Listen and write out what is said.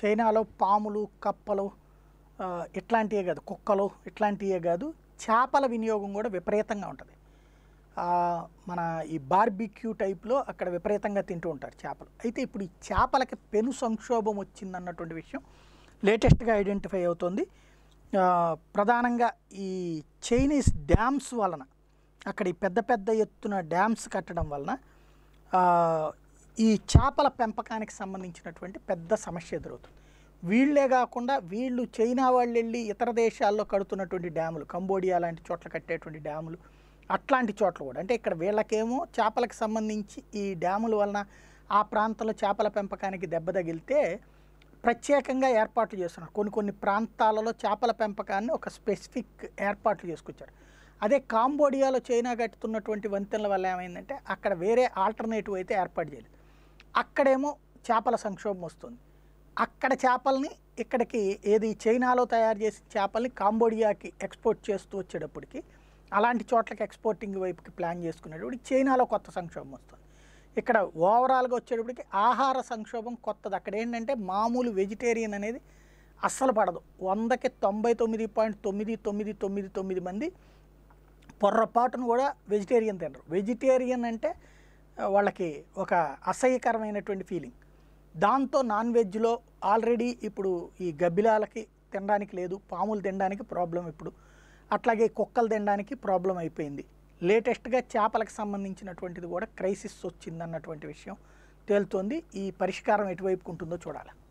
చైనాలో పాములు కప్పలు ఇట్లాంటివే కాదు కుక్కలు ఇట్లాంటివే కాదు చేపల వినియోగం కూడా విపరీతంగా ఉంటుంది మన ఈ బార్బిక్యూ టైప్లో అక్కడ విపరీతంగా తింటూ ఉంటారు చేపలు అయితే ఇప్పుడు ఈ చేపలకి పెను సంక్షోభం వచ్చిందన్నటువంటి విషయం లేటెస్ట్గా ఐడెంటిఫై అవుతుంది ప్రధానంగా ఈ చైనీస్ డ్యామ్స్ వలన అక్కడ ఈ పెద్ద పెద్ద ఎత్తున డ్యామ్స్ కట్టడం వలన ఈ చేపల పెంపకానికి సంబంధించినటువంటి పెద్ద సమస్య ఎదురవుతుంది వీళ్ళే కాకుండా వీళ్ళు చైనా వాళ్ళు వెళ్ళి ఇతర దేశాల్లో కడుతున్నటువంటి డ్యాములు కంబోడియా లాంటి చోట్ల కట్టేటువంటి డ్యాములు అట్లాంటి చోట్ల కూడా అంటే ఇక్కడ వీళ్ళకేమో చేపలకు సంబంధించి ఈ డ్యాముల వలన ఆ ప్రాంతంలో చేపల పెంపకానికి దెబ్బ తగిలితే ప్రత్యేకంగా ఏర్పాట్లు చేస్తున్నారు కొన్ని కొన్ని ప్రాంతాలలో చేపల పెంపకాన్ని ఒక స్పెసిఫిక్ ఏర్పాట్లు చేసుకొచ్చారు అదే కాంబోడియాలో చైనా కట్టుతున్నటువంటి వంతెనల వల్ల ఏమైందంటే అక్కడ వేరే ఆల్టర్నేటివ్ అయితే ఏర్పాటు చేయలేదు అక్కడేమో చేపల సంక్షోభం వస్తుంది అక్కడ చేపల్ని ఇక్కడికి ఏది చైనాలో తయారు చేసిన చేపల్ని కాంబోడియాకి ఎక్స్పోర్ట్ చేస్తూ వచ్చేటప్పటికి అలాంటి చోట్లకి ఎక్స్పోర్టింగ్ వైపుకి ప్లాన్ చేసుకునేటప్పుడు చైనాలో కొత్త సంక్షోభం వస్తుంది ఇక్కడ ఓవరాల్గా వచ్చేటప్పటికి ఆహార సంక్షోభం కొత్తది అక్కడ ఏంటంటే మామూలు వెజిటేరియన్ అనేది అస్సలు పడదు వందకి తొంభై తొమ్మిది పాయింట్ తొమ్మిది తొమ్మిది తొమ్మిది తొమ్మిది మంది పొర్రపాటును కూడా వెజిటేరియన్ తినరు వెజిటేరియన్ అంటే వాళ్ళకి ఒక అసహ్యకరమైనటువంటి ఫీలింగ్ దాంతో నాన్ వెజ్లో ఆల్రెడీ ఇప్పుడు ఈ గబ్బిలాలకి తినడానికి లేదు పాములు తినడానికి ప్రాబ్లం ఇప్పుడు అట్లాగే కుక్కలు తినడానికి ప్రాబ్లం అయిపోయింది లేటెస్ట్గా చేపలకు సంబంధించినటువంటిది కూడా క్రైసిస్ వచ్చిందన్నటువంటి విషయం తేలుతోంది ఈ పరిష్కారం ఎటువైపుకుంటుందో చూడాలి